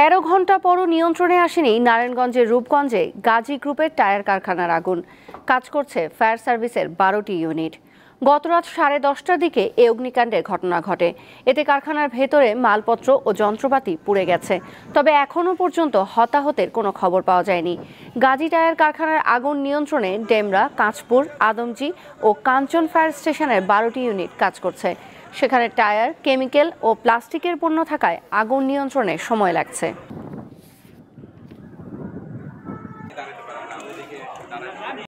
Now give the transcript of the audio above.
তেরো ঘন্টা পরও নিয়ন্ত্রণে আসেনি নারায়ণগঞ্জের রূপগঞ্জে গাজী গ্রুপের টায়ার কারখানার আগুন কাজ করছে ফায়ার সার্ভিসের বারোটি ইউনিট গতরাত সাড়ে দশটার দিকে এ অগ্নিকাণ্ডের ঘটনা ঘটে এতে কারখানার ভেতরে মালপত্র ও যন্ত্রপাতি পুড়ে গেছে তবে এখনও পর্যন্ত হতাহতের কোনো খবর পাওয়া যায়নি গাজী টায়ার কারখানার আগুন নিয়ন্ত্রণে ডেমরা কাঁচপুর আদমজি ও কাঞ্চন ফায়ার স্টেশনের বারোটি ইউনিট কাজ করছে সেখানে টায়ার কেমিক্যাল ও প্লাস্টিকের পণ্য থাকায় আগুন নিয়ন্ত্রণে সময় লাগছে